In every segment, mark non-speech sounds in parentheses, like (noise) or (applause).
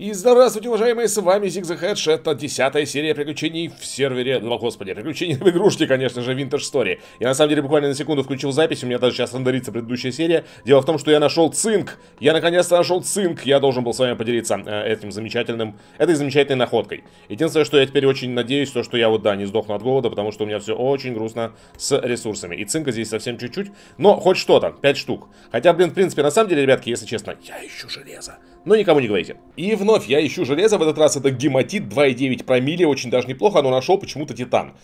И здравствуйте, уважаемые, с вами Зигзаг Хедшет, десятая серия приключений в сервере, ну, господи, приключений в игрушке, конечно же, Vintage Story. Я, на самом деле, буквально на секунду включил запись, у меня даже сейчас рендерится предыдущая серия. Дело в том, что я нашел цинк, я наконец-то нашел цинк, я должен был с вами поделиться э, этим замечательным, этой замечательной находкой. Единственное, что я теперь очень надеюсь, то, что я вот, да, не сдохну от голода, потому что у меня все очень грустно с ресурсами. И цинка здесь совсем чуть-чуть, но хоть что-то, 5 штук. Хотя, блин, в принципе, на самом деле, ребятки, если честно, я ищу железо но никому не говорите. И вновь я ищу железо, в этот раз это гематит 2,9 промилле, очень даже неплохо, но нашел почему-то титан.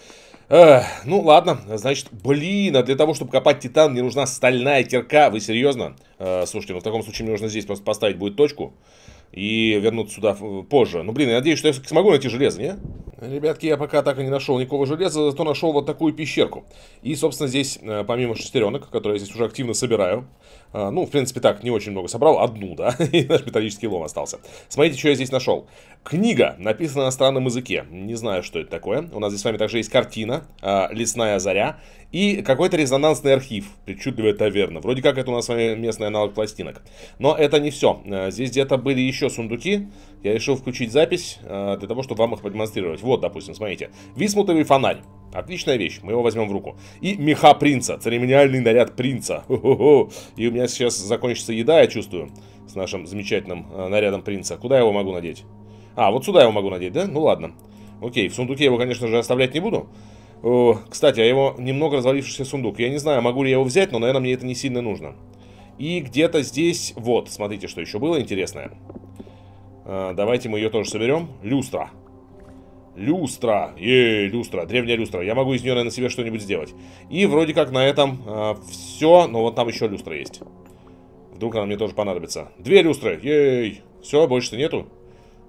Эх, ну ладно, значит, блин, а для того, чтобы копать титан, мне нужна стальная кирка, вы серьезно? Э, слушайте, ну в таком случае мне нужно здесь просто поставить будет точку и вернуться сюда э, позже. Ну, блин, я надеюсь, что я смогу найти железо, не? Ребятки, я пока так и не нашел никакого железа, зато нашел вот такую пещерку. И, собственно, здесь, э, помимо шестеренок, которые я здесь уже активно собираю, э, ну, в принципе, так, не очень много собрал, одну, да, (laughs) и наш металлический лом остался. Смотрите, что я здесь нашел. Книга, написана на странном языке, не знаю, что это такое. У нас здесь с вами также есть картина «Лесная заря», и какой-то резонансный архив «Причудливая таверна». Вроде как это у нас с вами местный аналог пластинок. Но это не все. Э, здесь где-то были еще сундуки. Я решил включить запись э, для того, чтобы вам их продемонстрировать. Вот, допустим, смотрите. Висмутовый фонарь. Отличная вещь, мы его возьмем в руку. И меха принца, церемониальный наряд принца. (laughs) И у меня сейчас закончится еда, я чувствую, с нашим замечательным э, нарядом принца. Куда я его могу надеть? А, вот сюда я его могу надеть, да? Ну ладно. Окей, в сундуке его, конечно же, оставлять не буду. Кстати, а его немного развалившийся сундук. Я не знаю, могу ли я его взять, но, наверное, мне это не сильно нужно. И где-то здесь, вот, смотрите, что еще было интересное. А, давайте мы ее тоже соберем. Люстра. Люстра. Ей, люстра. Древняя люстра. Я могу из нее, наверное, себе что-нибудь сделать. И вроде как на этом э, а, все. Но вот там еще люстра есть. Вдруг она мне тоже понадобится. Две люстры. Ей. Все, больше-то нету.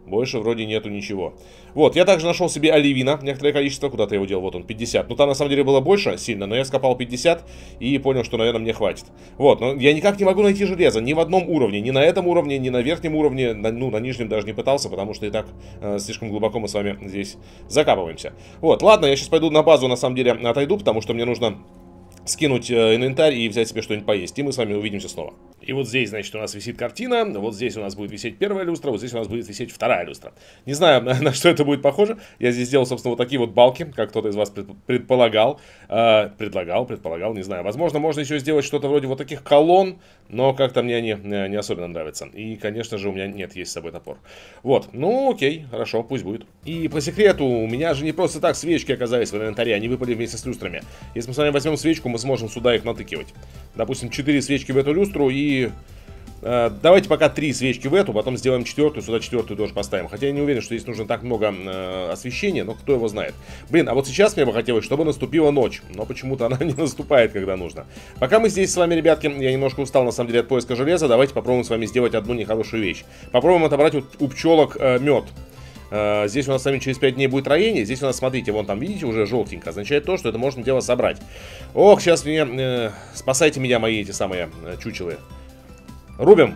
Больше вроде нету ничего. Вот, я также нашел себе оливина, некоторое количество, куда-то его делал, вот он, 50. Ну, там на самом деле было больше, сильно, но я скопал 50 и понял, что, наверное, мне хватит. Вот, но я никак не могу найти железо, ни в одном уровне, ни на этом уровне, ни на верхнем уровне, на, ну, на нижнем даже не пытался, потому что и так э, слишком глубоко мы с вами здесь закапываемся. Вот, ладно, я сейчас пойду на базу, на самом деле, отойду, потому что мне нужно скинуть э, инвентарь и взять себе что-нибудь поесть. И мы с вами увидимся снова. И вот здесь, значит, у нас висит картина, вот здесь у нас будет висеть первая люстра, вот здесь у нас будет висеть вторая люстра. Не знаю, (laughs) на, на что это будет похоже. Я здесь сделал, собственно, вот такие вот балки, как кто-то из вас предполагал. Э, предлагал, предполагал, не знаю. Возможно, можно еще сделать что-то вроде вот таких колонн, но как-то мне они э, не особенно нравятся. И, конечно же, у меня нет, есть с собой топор. Вот, ну окей, хорошо, пусть будет. И по секрету, у меня же не просто так свечки оказались в инвентаре, они выпали вместе с люстрами. Если мы с вами возьмем свечку, мы сможем сюда их натыкивать. Допустим, 4 свечки в эту люстру и Э, давайте пока три свечки в эту, потом сделаем четвертую, сюда четвертую тоже поставим. Хотя я не уверен, что здесь нужно так много э, освещения, но кто его знает. Блин, а вот сейчас мне бы хотелось, чтобы наступила ночь, но почему-то она (laughs) не наступает, когда нужно. Пока мы здесь с вами, ребятки, я немножко устал на самом деле от поиска железа, давайте попробуем с вами сделать одну нехорошую вещь. Попробуем отобрать у, у пчелок э, мед. Э, здесь у нас с вами через 5 дней будет роение. Здесь у нас, смотрите, вон там, видите, уже желтенько. Означает то, что это можно дело собрать. Ох, сейчас мне... Э, спасайте меня, мои эти самые э, чучелы. Рубим.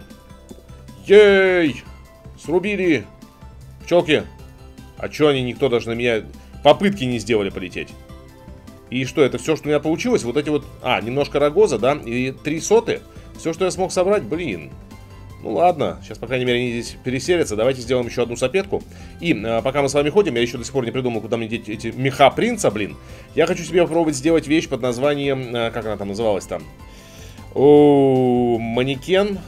Ей! Срубили. Пчелки. А чё они, никто даже на меня... Попытки не сделали полететь. И что, это все, что у меня получилось? Вот эти вот... А, немножко рогоза, да? И три соты? Все, что я смог собрать? Блин. Ну ладно, сейчас, по крайней мере, они здесь переселятся. Давайте сделаем еще одну сапетку. И э, пока мы с вами ходим, я еще до сих пор не придумал, куда мне деть эти меха принца, блин. Я хочу себе попробовать сделать вещь под названием... Э, как она там называлась там? -то? О, манекен.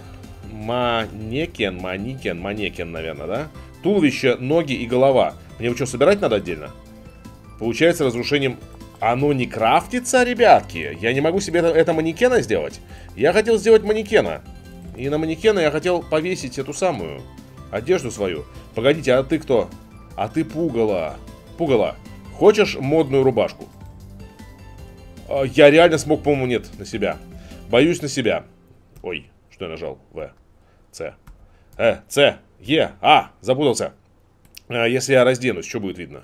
Манекен, манекен, манекен, наверное, да? Туловище, ноги и голова. Мне его что, собирать надо отдельно? Получается разрушением... Оно не крафтится, ребятки? Я не могу себе это, это манекена сделать? Я хотел сделать манекена. И на манекена я хотел повесить эту самую одежду свою. Погодите, а ты кто? А ты пугала. Пугала, хочешь модную рубашку? А, я реально смог, по-моему, нет на себя. Боюсь на себя. Ой, что я нажал? В. С. Э, С. Е. А, запутался. если я разденусь, что будет видно?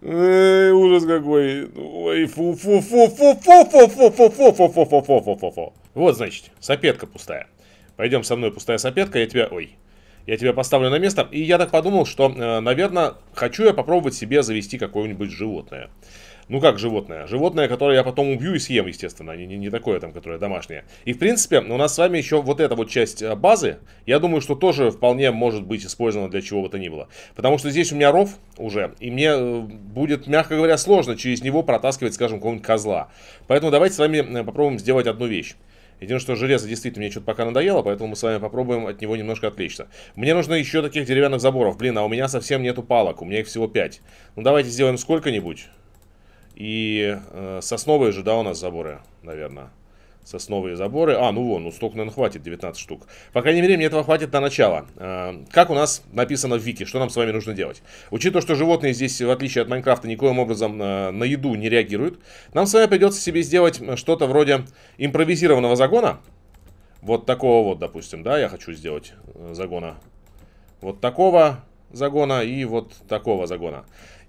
Ужас какой. Ой, фу фу фу фу фу фу фу фу фу фу фу фу фу фу фу фу Вот, значит, сапетка пустая. Пойдем со мной, пустая сапетка, я тебя... Ой, я тебя поставлю на место. И я так подумал, что, наверное, хочу я попробовать себе завести какое-нибудь животное. Ну как животное? Животное, которое я потом убью и съем, естественно, не, не, не такое там, которое домашнее. И в принципе, у нас с вами еще вот эта вот часть э, базы, я думаю, что тоже вполне может быть использована для чего бы то ни было. Потому что здесь у меня ров уже, и мне э, будет, мягко говоря, сложно через него протаскивать, скажем, какого-нибудь козла. Поэтому давайте с вами э, попробуем сделать одну вещь. Единственное, что железо действительно мне что-то пока надоело, поэтому мы с вами попробуем от него немножко отвлечься. Мне нужно еще таких деревянных заборов. Блин, а у меня совсем нету палок, у меня их всего 5. Ну давайте сделаем сколько-нибудь. И э, сосновые же, да, у нас заборы, наверное. Сосновые заборы. А, ну вон, ну столько, наверное, хватит, 19 штук. По крайней мере, мне этого хватит на начало. Э, как у нас написано в Вики, что нам с вами нужно делать? Учитывая, что животные здесь, в отличие от Майнкрафта, никоим образом э, на еду не реагируют, нам с вами придется себе сделать что-то вроде импровизированного загона. Вот такого вот, допустим, да, я хочу сделать э, загона. Вот такого загона и вот такого загона.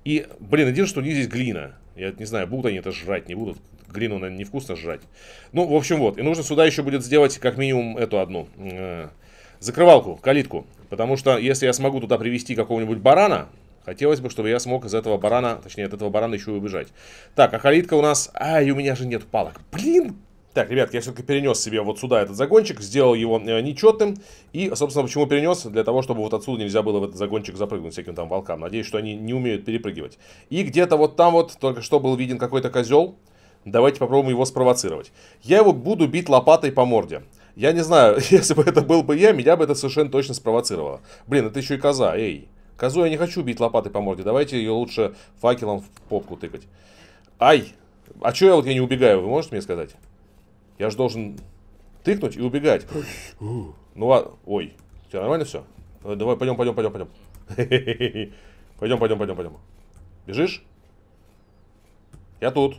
И, блин, единственное, что у них здесь глина. Я не знаю, будут они это жрать, не будут. Глину, наверное, невкусно жрать. Ну, в общем, вот. И нужно сюда еще будет сделать как минимум эту одну. Э, закрывалку, калитку. Потому что если я смогу туда привести какого-нибудь барана, хотелось бы, чтобы я смог из этого барана, точнее, от этого барана еще и убежать. Так, а калитка у нас... Ай, у меня же нет палок. Блин, так, ребят, я все-таки перенес себе вот сюда этот загончик, сделал его э, нечетным. И, собственно, почему перенес? Для того, чтобы вот отсюда нельзя было в этот загончик запрыгнуть всяким там волкам. Надеюсь, что они не умеют перепрыгивать. И где-то вот там вот только что был виден какой-то козел. Давайте попробуем его спровоцировать. Я его буду бить лопатой по морде. Я не знаю, (laughs) если бы это был бы я, меня бы это совершенно точно спровоцировало. Блин, это еще и коза, эй. Козу я не хочу бить лопатой по морде. Давайте ее лучше факелом в попку тыкать. Ай! А че я вот я не убегаю, вы можете мне сказать? Я же должен тыкнуть и убегать. ну ладно. Ой, все нормально все? Э, давай, пойдем, пойдем, пойдем, пойдем. (laughs) пойдем, пойдем, пойдем, пойдем. Бежишь? Я тут.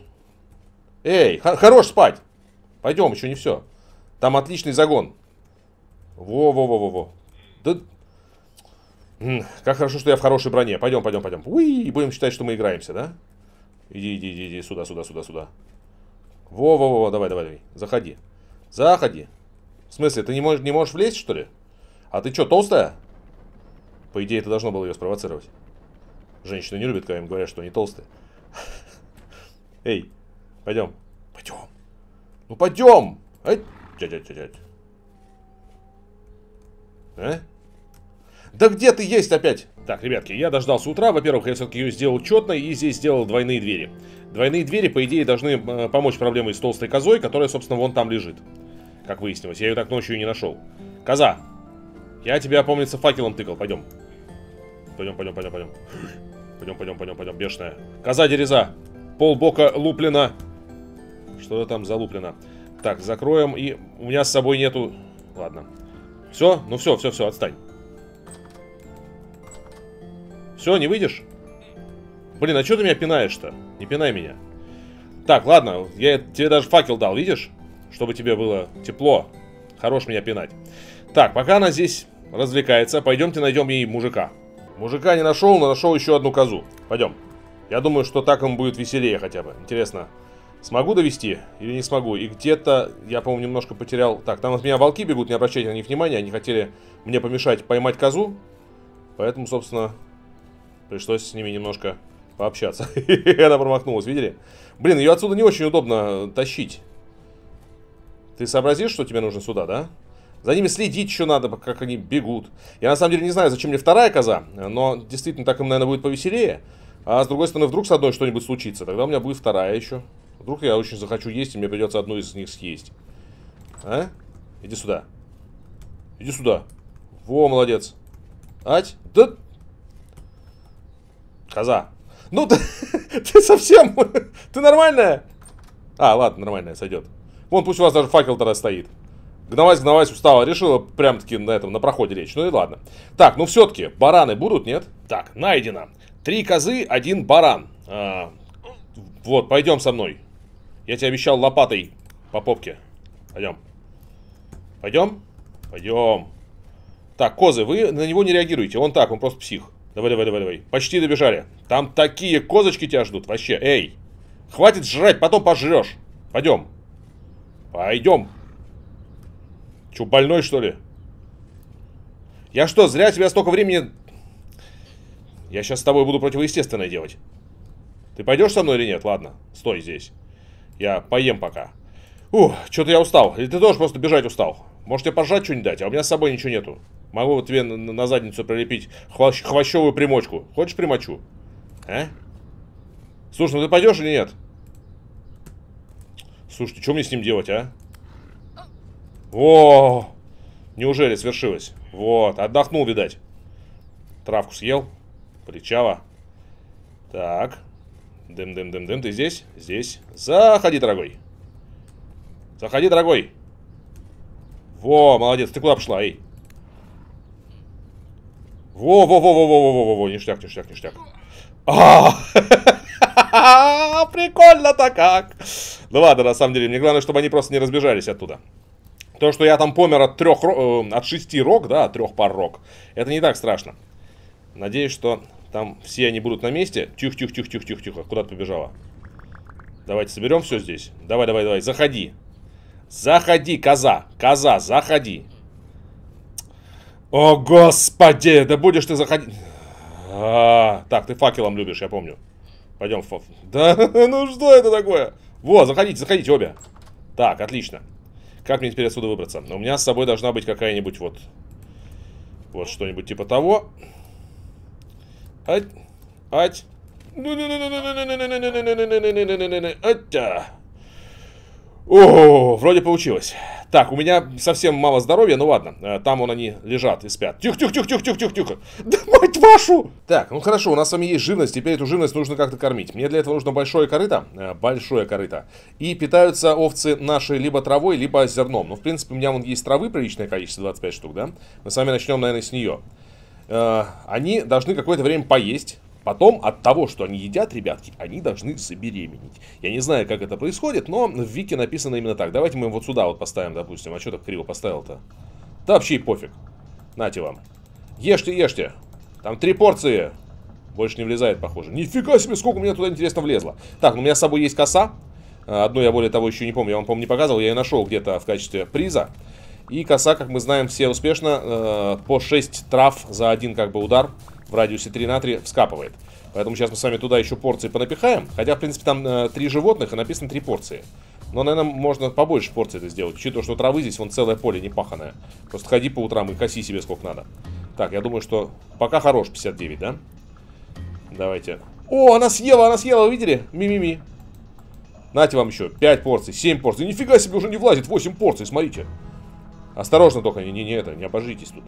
Эй, хорош спать. Пойдем, еще не все. Там отличный загон. Во-во-во-во-во. Да... Как хорошо, что я в хорошей броне. Пойдем, пойдем, пойдем. Уи, будем считать, что мы играемся, да? Иди, иди, иди, иди. Сюда, сюда, сюда, сюда. Во-во-во, давай, давай, давай. Заходи. Заходи. В смысле, ты не можешь, не можешь влезть, что ли? А ты что, толстая? По идее, это должно было ее спровоцировать. Женщины не любят, когда им говорят, что они толстые. (laughs) Эй, пойдем. Пойдем. Ну пойдем! Ай! Тять-тять-тять. А? Э? Да где ты есть опять? Так, ребятки, я дождался утра. Во-первых, я все-таки ее сделал четно и здесь сделал двойные двери. Двойные двери, по идее, должны э, помочь проблеме с толстой козой, которая, собственно, вон там лежит. Как выяснилось, я ее так ночью и не нашел. Коза, я тебя, помнится, факелом тыкал. Пойдем. Пойдем, пойдем, пойдем, пойдем. Пойдем, пойдем, пойдем, пойдем, бешеная. Коза дереза. полбока луплена. Что-то там залуплено. Так, закроем и... У меня с собой нету... Ладно. Все, ну все, все, все, отстань. Все, не выйдешь? Блин, а что ты меня пинаешь-то? Не пинай меня. Так, ладно, я тебе даже факел дал, видишь? Чтобы тебе было тепло. Хорош меня пинать. Так, пока она здесь развлекается, пойдемте найдем ей мужика. Мужика не нашел, но нашел еще одну козу. Пойдем. Я думаю, что так ему будет веселее хотя бы. Интересно, смогу довести или не смогу? И где-то, я, по-моему, немножко потерял... Так, там от меня волки бегут, не обращайте на них внимания. Они хотели мне помешать поймать козу. Поэтому, собственно, Пришлось с ними немножко пообщаться. (laughs) Она промахнулась, видели? Блин, ее отсюда не очень удобно тащить. Ты сообразишь, что тебе нужно сюда, да? За ними следить еще надо, как они бегут. Я на самом деле не знаю, зачем мне вторая коза, но действительно так им, наверное, будет повеселее. А с другой стороны, вдруг с одной что-нибудь случится, тогда у меня будет вторая еще. Вдруг я очень захочу есть, и мне придется одну из них съесть. А? Иди сюда. Иди сюда. Во, молодец. Ать? Да Коза. Ну, ты, (laughs) ты совсем... (laughs) Ты нормальная? А, ладно, нормальная, сойдет. Вон, пусть у вас даже факел тогда стоит. Гновась, гновась, устала. Решила прям-таки на этом, на проходе речь. Ну и ладно. Так, ну все-таки, бараны будут, нет? Так, найдено. Три козы, один баран. А, вот, пойдем со мной. Я тебе обещал лопатой по попке. Пойдем. Пойдем? Пойдем. Так, козы, вы на него не реагируете. Он так, он просто псих. Давай, давай, давай, давай. Почти добежали. Там такие козочки тебя ждут. Вообще, эй. Хватит жрать, потом пожрешь. Пойдем. Пойдем. Че, больной, что ли? Я что, зря тебя столько времени... Я сейчас с тобой буду противоестественное делать. Ты пойдешь со мной или нет? Ладно, стой здесь. Я поем пока. Ух, что-то я устал. Или ты тоже просто бежать устал? Может, тебе пожрать что-нибудь дать? А у меня с собой ничего нету. Могу тебе на задницу прилепить хвощевую примочку. Хочешь примочу? А? Слушай, ну ты пойдешь или нет? Слушайте, что мне с ним делать, а? О, неужели свершилось? Вот, отдохнул, видать. Травку съел. Плечава. Так. Дым-дым-дым-дым, ты здесь? Здесь. Заходи, дорогой. Заходи, дорогой. Во, молодец, ты куда пошла, эй? Во-во-во-во-во-во-во-во, ништяк, ништяк, ништяк. А, (laughs) прикольно-то как. Ну ладно, на самом деле, мне главное, чтобы они просто не разбежались оттуда. То, что я там помер от трех, э, от шести рог, да, от трех пар рог, это не так страшно. Надеюсь, что там все они будут на месте. Тихо-тихо-тихо-тихо-тихо-тихо. А куда ты побежала? Давайте соберем все здесь. Давай-давай-давай, заходи. Заходи, коза, коза, заходи. О, господи, да будешь ты заходить... А, так, ты факелом любишь, я помню. Пойдем, фоф. (laughs) Да, ну что это такое? Во, заходите, заходите обе. Так, отлично. Как мне теперь отсюда выбраться? У меня с собой должна быть какая-нибудь вот... Вот что-нибудь типа того. Ать. Ать. ну ну ну ну так, у меня совсем мало здоровья, ну ладно. Э, там он они лежат и спят. Тихо-тихо-тихо-тихо-тихо-тихо. Да мать вашу! Так, ну хорошо, у нас с вами есть живность. Теперь эту живность нужно как-то кормить. Мне для этого нужно большое корыто. Э, большое корыто. И питаются овцы наши либо травой, либо зерном. Ну, в принципе, у меня вон есть травы приличное количество, 25 штук, да? Мы с вами начнем, наверное, с нее. Э, они должны какое-то время поесть. Потом от того, что они едят, ребятки, они должны забеременеть. Я не знаю, как это происходит, но в Вики написано именно так. Давайте мы им вот сюда вот поставим, допустим. А что так криво поставил-то? Да вообще пофиг. Нате вам. Ешьте, ешьте. Там три порции. Больше не влезает, похоже. Нифига себе, сколько у меня туда, интересно, влезло. Так, ну у меня с собой есть коса. Э, одну я, более того, еще не помню. Я вам, по-моему, не показывал. Я ее нашел где-то в качестве приза. И коса, как мы знаем, все успешно. Э, по 6 трав за один, как бы, удар в радиусе 3 на 3 вскапывает. Поэтому сейчас мы с вами туда еще порции понапихаем. Хотя, в принципе, там э, животных и написано три порции. Но, наверное, можно побольше порций это сделать. Учитывая, что травы здесь вон целое поле не паханое. Просто ходи по утрам и коси себе сколько надо. Так, я думаю, что пока хорош 59, да? Давайте. О, она съела, она съела, видели? Ми-ми-ми. Нате вам еще 5 порций, 7 порций. Нифига себе, уже не влазит 8 порций, Смотрите. Осторожно только, не, не, не это, не обожитесь тут.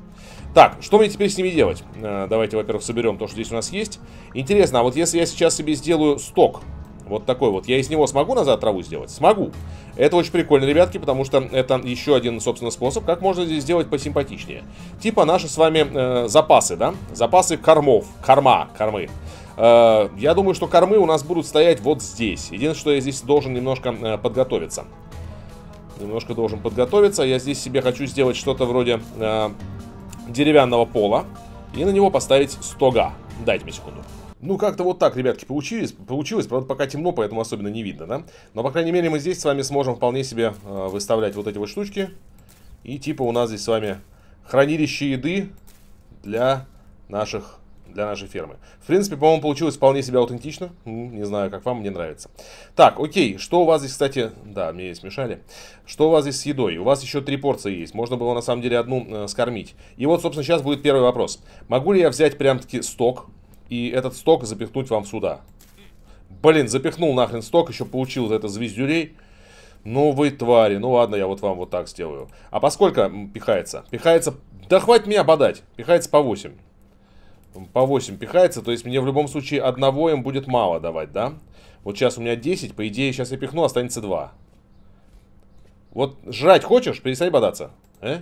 Так, что мне теперь с ними делать? Э, давайте, во-первых, соберем то, что здесь у нас есть. Интересно, а вот если я сейчас себе сделаю сток, вот такой вот, я из него смогу назад траву сделать? Смогу. Это очень прикольно, ребятки, потому что это еще один, собственно, способ, как можно здесь сделать посимпатичнее. Типа наши с вами э, запасы, да? Запасы кормов, корма, кормы. Э, я думаю, что кормы у нас будут стоять вот здесь. Единственное, что я здесь должен немножко э, подготовиться. Немножко должен подготовиться. Я здесь себе хочу сделать что-то вроде э, деревянного пола. И на него поставить стога. Дайте мне секунду. Ну, как-то вот так, ребятки, получилось. Получилось, правда, пока темно, поэтому особенно не видно, да? Но, по крайней мере, мы здесь с вами сможем вполне себе э, выставлять вот эти вот штучки. И типа у нас здесь с вами хранилище еды для наших для нашей фермы. В принципе, по-моему, получилось вполне себе аутентично. Ну, не знаю, как вам, мне нравится. Так, окей, что у вас здесь, кстати... Да, мне смешали. Что у вас здесь с едой? У вас еще три порции есть. Можно было, на самом деле, одну э, скормить. И вот, собственно, сейчас будет первый вопрос. Могу ли я взять прям-таки сток и этот сток запихнуть вам сюда? Блин, запихнул нахрен сток, еще получил за это звездюрей, Ну вы твари, ну ладно, я вот вам вот так сделаю. А поскольку пихается? Пихается, да хватит меня бодать, пихается по 8 по 8 пихается, то есть мне в любом случае одного им будет мало давать, да? Вот сейчас у меня 10, по идее сейчас я пихну, останется 2. Вот жрать хочешь? Перестань бодаться. Э?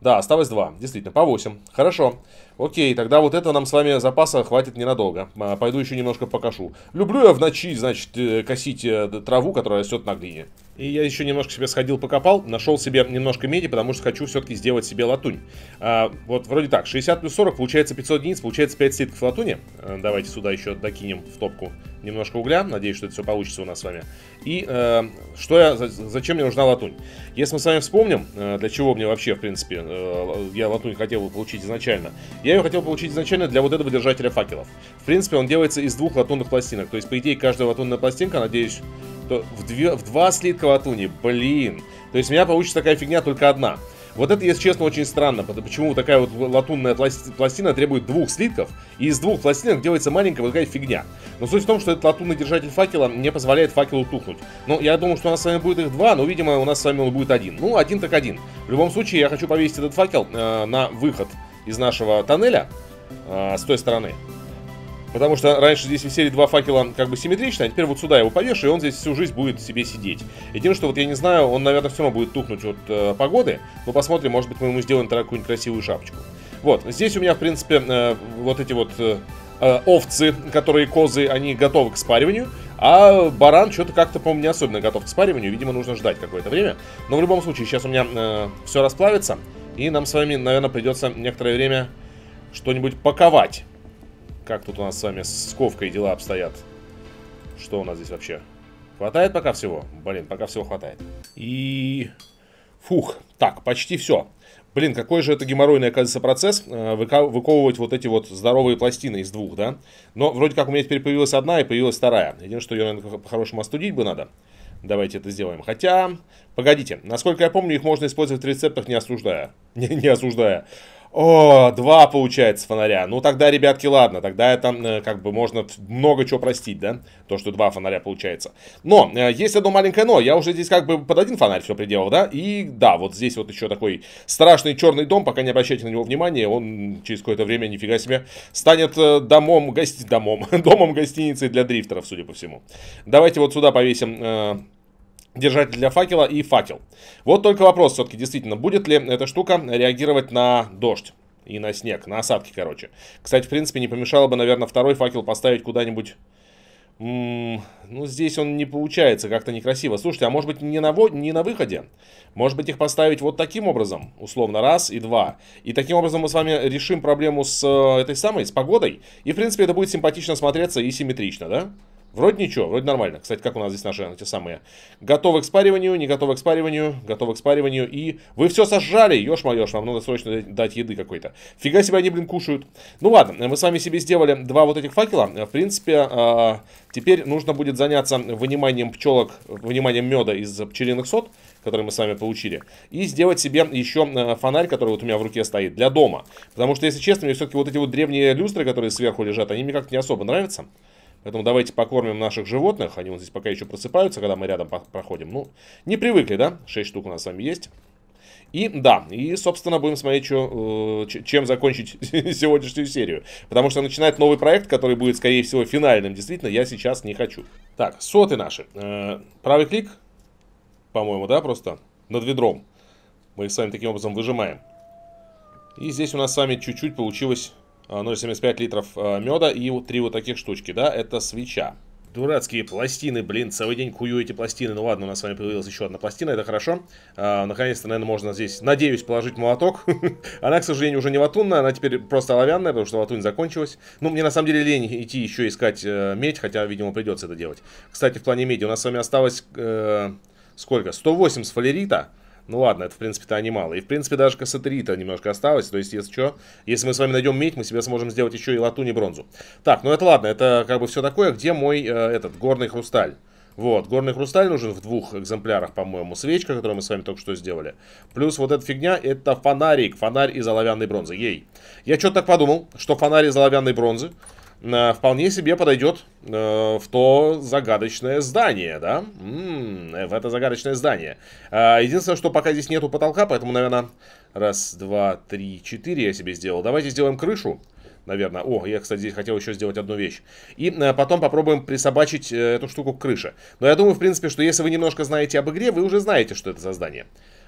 Да, осталось 2, действительно, по 8. Хорошо. Окей, тогда вот это нам с вами запаса хватит ненадолго. А, пойду еще немножко покашу. Люблю я в ночи, значит, э, косить э, траву, которая растет на глине. И я еще немножко себе сходил, покопал, нашел себе немножко меди, потому что хочу все-таки сделать себе латунь. А, вот вроде так, 60 плюс 40, получается 500 единиц, получается 5 слитков латуни. А, давайте сюда еще докинем в топку немножко угля, надеюсь, что это все получится у нас с вами. И э, что я, зачем мне нужна латунь? Если мы с вами вспомним, э, для чего мне вообще, в принципе, э, я латунь хотел бы получить изначально. Я ее хотел получить изначально для вот этого держателя факелов. В принципе, он делается из двух латунных пластинок, то есть, по идее, каждая латунная пластинка, надеюсь, в, две, в два слитка латуни, блин. То есть у меня получится такая фигня только одна. Вот это, если честно, очень странно, почему такая вот латунная пластина требует двух слитков, и из двух пластинок делается маленькая вот такая фигня. Но суть в том, что этот латунный держатель факела не позволяет факелу тухнуть. Ну, я думал, что у нас с вами будет их два, но, видимо, у нас с вами он будет один. Ну, один так один. В любом случае, я хочу повесить этот факел э, на выход из нашего тоннеля э, с той стороны. Потому что раньше здесь висели два факела как бы симметрично, а теперь вот сюда его повешу, и он здесь всю жизнь будет себе сидеть. Единственное, что вот я не знаю, он, наверное, все равно будет тухнуть от э, погоды. Но ну, посмотрим, может быть, мы ему сделаем тогда какую-нибудь красивую шапочку. Вот, здесь у меня, в принципе, э, вот эти вот э, э овцы, которые козы, они готовы к спариванию, а баран что-то как-то, по-моему, не особенно готов к спариванию, видимо, нужно ждать какое-то время. Но в любом случае, сейчас у меня э, все расплавится, и нам с вами, наверное, придется некоторое время что-нибудь паковать. Как тут у нас с вами с ковкой дела обстоят? Что у нас здесь вообще? Хватает пока всего? Блин, пока всего хватает. И... Фух, так, почти все. Блин, какой же это геморройный, оказывается, процесс, э, выковывать вот эти вот здоровые пластины из двух, да? Но вроде как у меня теперь появилась одна и появилась вторая. Единственное, что ее, наверное, по-хорошему остудить бы надо. Давайте это сделаем. Хотя, погодите, насколько я помню, их можно использовать в рецептах, не осуждая. (laughs) Не, не осуждая. О, два получается фонаря. Ну тогда, ребятки, ладно, тогда это э, как бы можно много чего простить, да? То, что два фонаря получается. Но э, есть одно маленькое но. Я уже здесь как бы под один фонарь все приделал, да? И да, вот здесь вот еще такой страшный черный дом, пока не обращайте на него внимания, он через какое-то время, нифига себе, станет э, домом, гости... домом, (laughs) домом гостиницы для дрифтеров, судя по всему. Давайте вот сюда повесим... Э держатель для факела и факел. Вот только вопрос все-таки, действительно, будет ли эта штука реагировать на дождь и на снег, на осадки, короче. Кстати, в принципе, не помешало бы, наверное, второй факел поставить куда-нибудь... Ну, здесь он не получается, как-то некрасиво. Слушайте, а может быть не на, не на выходе? Может быть их поставить вот таким образом, условно, раз и два. И таким образом мы с вами решим проблему с э, этой самой, с погодой. И, в принципе, это будет симпатично смотреться и симметрично, да? Вроде ничего, вроде нормально. Кстати, как у нас здесь наши те самые. Готовы к спариванию, не готовы к спариванию, готовы к спариванию. И вы все сожрали, ешь мое, вам надо срочно дать еды какой-то. Фига себе они, блин, кушают. Ну ладно, мы с вами себе сделали два вот этих факела. В принципе, а, теперь нужно будет заняться выниманием пчелок, выниманием меда из пчелиных сот которые мы с вами получили, и сделать себе еще э, фонарь, который вот у меня в руке стоит, для дома. Потому что, если честно, мне все-таки вот эти вот древние люстры, которые сверху лежат, они мне как-то не особо нравятся. Поэтому давайте покормим наших животных. Они вот здесь пока еще просыпаются, когда мы рядом проходим. Ну, не привыкли, да? 6 штук у нас с вами есть. И да, и, собственно, будем смотреть, чё, э, чем закончить (laughs) сегодняшнюю серию. Потому что начинает новый проект, который будет, скорее всего, финальным. Действительно, я сейчас не хочу. Так, соты наши. Э, правый клик, по-моему, да, просто над ведром. Мы их с вами таким образом выжимаем. И здесь у нас с вами чуть-чуть получилось 0,75 литров э, меда и три вот таких штучки, да, это свеча. Дурацкие пластины, блин, целый день кую эти пластины. Ну ладно, у нас с вами появилась еще одна пластина, это хорошо. А, наконец-то, наверное, можно здесь, надеюсь, положить молоток. (laughs) она, к сожалению, уже не латунная, она теперь просто оловянная, потому что латунь закончилась. Ну, мне на самом деле лень идти еще искать э, медь, хотя, видимо, придется это делать. Кстати, в плане меди у нас с вами осталось... Э, сколько? 108 с фалерита ну ладно, это в принципе-то мало, И в принципе даже кассетерита немножко осталось. То есть, если что, если мы с вами найдем медь, мы себе сможем сделать еще и латунь и бронзу. Так, ну это ладно, это как бы все такое. Где мой э, этот горный хрусталь? Вот, горный хрусталь нужен в двух экземплярах, по-моему. Свечка, которую мы с вами только что сделали. Плюс вот эта фигня, это фонарик. Фонарь из оловянной бронзы. Ей. Я что-то так подумал, что фонарь из оловянной бронзы вполне себе подойдет э, в то загадочное здание, да? М-м, в это загадочное здание. А, единственное, что пока здесь нету потолка, поэтому, наверное, раз, два, три, четыре я себе сделал. Давайте сделаем крышу. Наверное. О, я, кстати, здесь хотел еще сделать одну вещь. И э, потом попробуем присобачить э, эту штуку к крыше. Но я думаю, в принципе, что если вы немножко знаете об игре, вы уже знаете, что это за здание.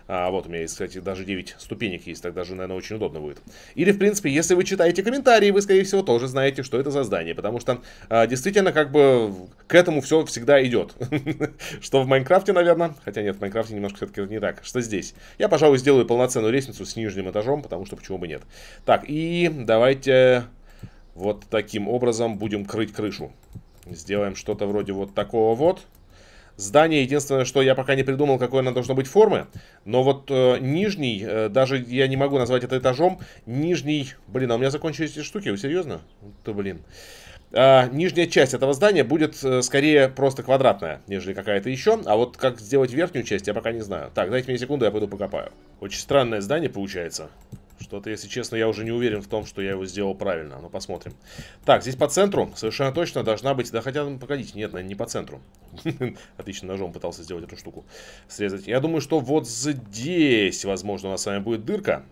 А, вот у меня есть, кстати, даже 9 ступенек есть, так даже, наверное, очень удобно будет. Или, в принципе, если вы читаете комментарии, вы, скорее всего, тоже знаете, что это за здание, потому что а, действительно, как бы, к этому все всегда идет. (laughs) Что в Майнкрафте, наверное, хотя нет, в Майнкрафте немножко все-таки не так. Что здесь? Я, пожалуй, сделаю полноценную лестницу с нижним этажом, потому что почему бы нет. Так, и давайте вот таким образом будем крыть крышу. Сделаем что-то вроде вот такого вот. Здание, единственное, что я пока не придумал, какой оно должно быть формы. Но вот э, нижний, э, даже я не могу назвать это этажом, нижний... Блин, а у меня закончились эти штуки, вы серьезно? Да блин. А, нижняя часть этого здания будет э, скорее просто квадратная, нежели какая-то еще. А вот как сделать верхнюю часть, я пока не знаю. Так, дайте мне секунду, я пойду покопаю. Очень странное здание получается. Что-то, если честно, я уже не уверен в том, что я его сделал правильно. Но посмотрим. Так, здесь по центру совершенно точно должна быть... Да хотя, ну, погодите, нет, наверное, не по центру. (laughs) Отлично, ножом пытался сделать эту штуку. Срезать. Я думаю, что вот здесь, возможно, у нас с вами будет дырка.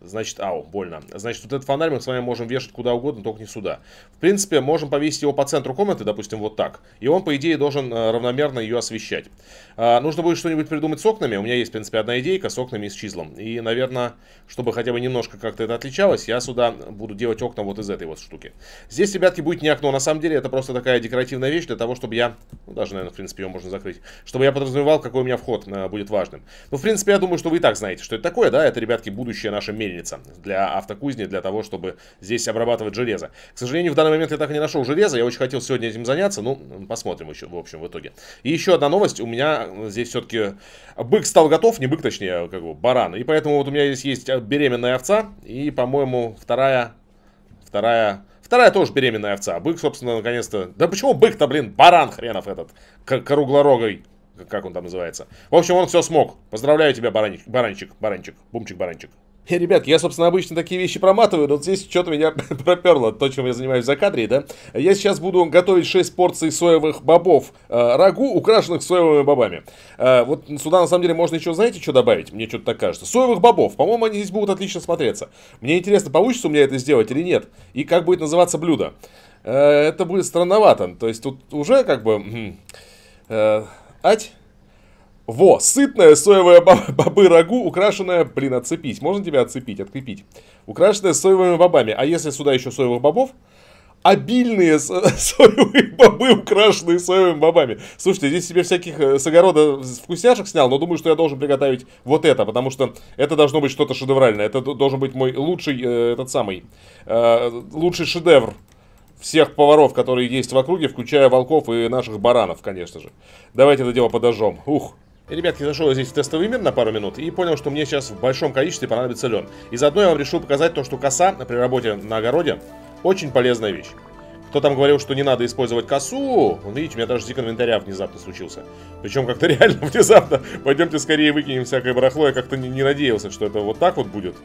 Значит, ау, больно. Значит, вот этот фонарь мы с вами можем вешать куда угодно, только не сюда. В принципе, можем повесить его по центру комнаты, допустим, вот так. И он, по идее, должен э, равномерно ее освещать. А, нужно будет что-нибудь придумать с окнами. У меня есть, в принципе, одна идейка с окнами и с чизлом. И, наверное, чтобы хотя бы немножко как-то это отличалось, я сюда буду делать окна вот из этой вот штуки. Здесь, ребятки, будет не окно. На самом деле, это просто такая декоративная вещь для того, чтобы я... Ну, даже, наверное, в принципе, ее можно закрыть. Чтобы я подразумевал, какой у меня вход э, будет важным. Ну, в принципе, я думаю, что вы и так знаете, что это такое, да? Это, ребятки, будущее нашей наша мельница для автокузни, для того, чтобы здесь обрабатывать железо. К сожалению, в данный момент я так и не нашел железо. Я очень хотел сегодня этим заняться. Ну, посмотрим еще, в общем, в итоге. И еще одна новость. У меня здесь все-таки бык стал готов. Не бык, точнее, как бы баран. И поэтому вот у меня здесь есть беременная овца. И, по-моему, вторая... Вторая... Вторая тоже беременная овца. Бык, собственно, наконец-то... Да почему бык-то, блин, баран хренов этот? Круглорогой как он там называется. В общем, он все смог. Поздравляю тебя, баранчик, баранчик, баранчик, бумчик, баранчик. Hey, э, ребят, я, собственно, обычно такие вещи проматываю, но здесь что-то меня (laughs) проперло, то, чем я занимаюсь за кадре, да? Я сейчас буду готовить 6 порций соевых бобов э, рагу, украшенных соевыми бобами. Э, вот сюда, на самом деле, можно еще, знаете, что добавить? Мне что-то так кажется. Соевых бобов. По-моему, они здесь будут отлично смотреться. Мне интересно, получится у меня это сделать или нет, и как будет называться блюдо. Э, это будет странновато. То есть тут уже как бы... Э, ать... Во, сытная соевая (laughs) бобы рагу, украшенная... Блин, отцепить. Можно тебя отцепить, открепить? Украшенная соевыми бобами. А если сюда еще соевых бобов? Обильные со (laughs) соевые бобы, украшенные соевыми бобами. Слушайте, здесь себе всяких э, с огорода вкусняшек снял, но думаю, что я должен приготовить вот это, потому что это должно быть что-то шедевральное. Это должен быть мой лучший, э, этот самый, э, лучший шедевр всех поваров, которые есть в округе, включая волков и наших баранов, конечно же. Давайте это дело подожжем. Ух, Ребятки, зашел я здесь в тестовый мир на пару минут и понял, что мне сейчас в большом количестве понадобится лен. И заодно я вам решил показать то, что коса при работе на огороде очень полезная вещь. Кто там говорил, что не надо использовать косу? Вон, видите, у меня даже зик инвентаря внезапно случился. Причем как-то (laughs) реально внезапно. Пойдемте скорее выкинем всякое барахло. Я как-то не, не надеялся, что это вот так вот будет.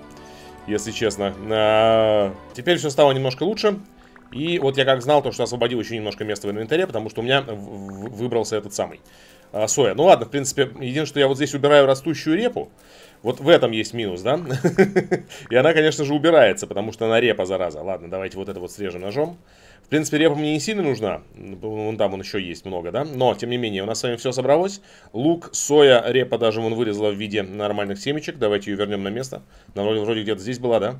Если честно. А -а -а. Теперь все стало немножко лучше. И вот я как знал, то, что освободил еще немножко места в инвентаре, потому что у меня выбрался этот самый а, соя. Ну ладно, в принципе, единственное, что я вот здесь убираю растущую репу. Вот в этом есть минус, да? (laughs) И она, конечно же, убирается, потому что она репа, зараза. Ладно, давайте вот это вот срежем ножом. В принципе, репа мне не сильно нужна. Вон там он еще есть много, да? Но, тем не менее, у нас с вами все собралось. Лук, соя, репа даже вон вырезала в виде нормальных семечек. Давайте ее вернем на место. Она вроде, вроде где-то здесь была, да?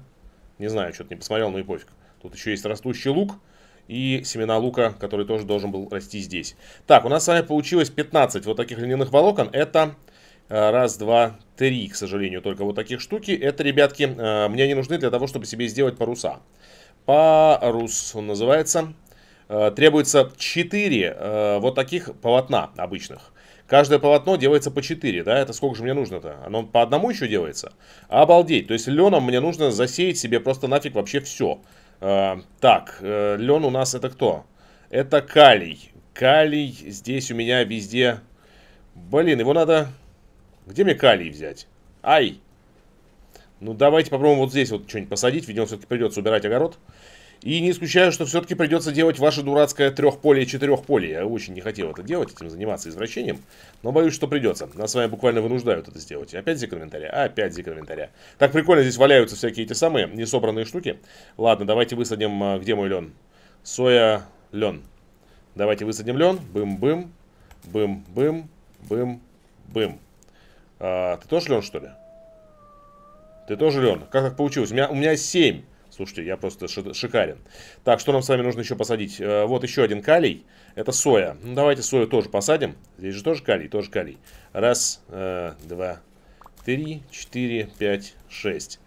Не знаю, что-то не посмотрел, но ну и пофиг. Тут еще есть растущий лук и семена лука, который тоже должен был расти здесь. Так, у нас с вами получилось 15 вот таких льняных волокон. Это э, раз, два, три, к сожалению, только вот таких штуки. Это, ребятки, э, мне не нужны для того, чтобы себе сделать паруса. Парус он называется. Э, требуется 4 вот таких полотна обычных. Каждое полотно делается по 4, да? Это сколько же мне нужно-то? Оно по одному еще делается? Обалдеть. То есть леном мне нужно засеять себе просто нафиг вообще все. Э, так, э, лен у нас это кто? Это калий. Калий здесь у меня везде... Блин, его надо... Где мне калий взять? Ай! Ну, давайте попробуем вот здесь вот что-нибудь посадить. Видимо, все-таки придется убирать огород. И не исключаю, что все-таки придется делать ваше дурацкое трехполе и четырехполе. Я очень не хотел это делать, этим заниматься извращением, но боюсь, что придется. Нас с вами буквально вынуждают это сделать. Опять зик комментария, опять зик комментария. Так прикольно, здесь валяются всякие эти самые несобранные штуки. Ладно, давайте высадим, э, где мой лен? Соя, лен. Давайте высадим лен. Бым-бым, бым-бым, бым-бым. А, ты тоже лен, что ли? Ты тоже лен? Как так получилось? У меня, у меня 7. Слушайте, я просто шикарен. Так, что нам с вами нужно еще посадить? Э, вот еще один калий. Это соя. Ну, давайте сою тоже посадим. Здесь же тоже калий, тоже калий. Раз, э, два, три, четыре, пять, шесть.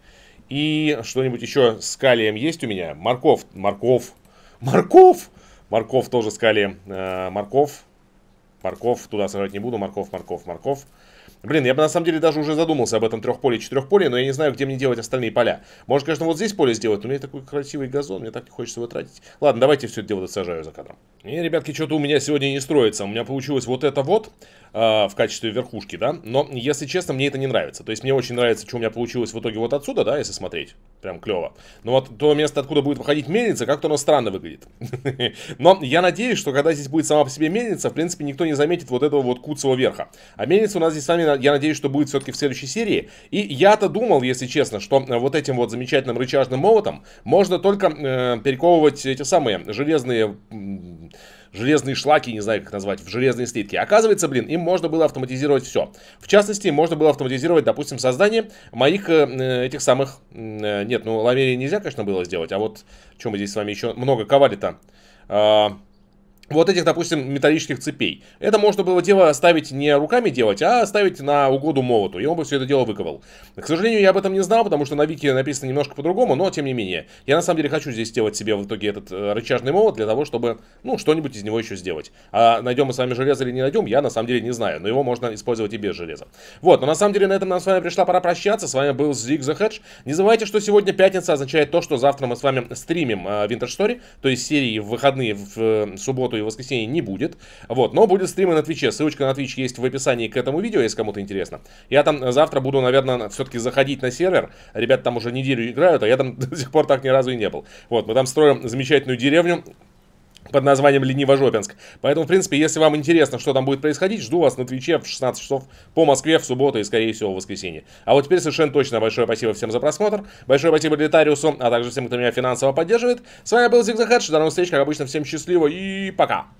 И что-нибудь еще с калием есть у меня? Морков, морков, морков! Морков тоже с калием. Морков, э, морков. Туда сажать не буду. Морков, морков, морков. Блин, я бы на самом деле даже уже задумался об этом трехполе и четырехполе, но я не знаю, где мне делать остальные поля. Может, конечно, вот здесь поле сделать, но у меня такой красивый газон, мне так не хочется его тратить. Ладно, давайте все это дело сажаю за кадром. И, ребятки, что-то у меня сегодня не строится. У меня получилось вот это вот. Э, в качестве верхушки, да. Но, если честно, мне это не нравится. То есть мне очень нравится, что у меня получилось в итоге вот отсюда, да, если смотреть. Прям клево. Но вот то место, откуда будет выходить мельница, как-то оно странно выглядит. (laughs) Но я надеюсь, что когда здесь будет сама по себе мельница, в принципе, никто не заметит вот этого вот куцого верха. А мельница у нас здесь с вами, я надеюсь, что будет все-таки в следующей серии. И я-то думал, если честно, что э, вот этим вот замечательным рычажным молотом можно только э, перековывать эти самые железные железные шлаки, не знаю, как назвать, в железные слитки. Оказывается, блин, им можно было автоматизировать все. В частности, можно было автоматизировать, допустим, создание моих э, э этих самых... Э, нет, ну, ламерии нельзя, конечно, было сделать, а вот что мы здесь с вами еще много ковали-то? Э, вот этих, допустим, металлических цепей. Это можно было дело ставить не руками делать, а ставить на угоду молоту, и он бы все это дело выковал. К сожалению, я об этом не знал, потому что на вики написано немножко по-другому, но тем не менее. Я на самом деле хочу здесь сделать себе в итоге этот э, рычажный молот для того, чтобы, ну, что-нибудь из него еще сделать. А найдем мы с вами железо или не найдем, я на самом деле не знаю, но его можно использовать и без железа. Вот, но на самом деле на этом нам с вами пришла пора прощаться, с вами был Зиг The Hedge. Не забывайте, что сегодня пятница означает то, что завтра мы с вами стримим э, Winter Story, то есть серии в выходные в э, субботу и в воскресенье не будет. Вот, но будет стримы на Твиче. Ссылочка на Твич есть в описании к этому видео, если кому-то интересно. Я там э, завтра буду, наверное, все-таки заходить на сервер. Ребята там уже неделю играют, а я там (laughs) до сих пор так ни разу и не был. Вот, мы там строим замечательную деревню под названием Ленивожопинск. Поэтому, в принципе, если вам интересно, что там будет происходить, жду вас на Твиче в 16 часов по Москве в субботу и, скорее всего, в воскресенье. А вот теперь совершенно точно большое спасибо всем за просмотр, большое спасибо Литариусу, а также всем, кто меня финансово поддерживает. С вами был Зигзахэдж, до новых встреч, как обычно, всем счастливо и пока!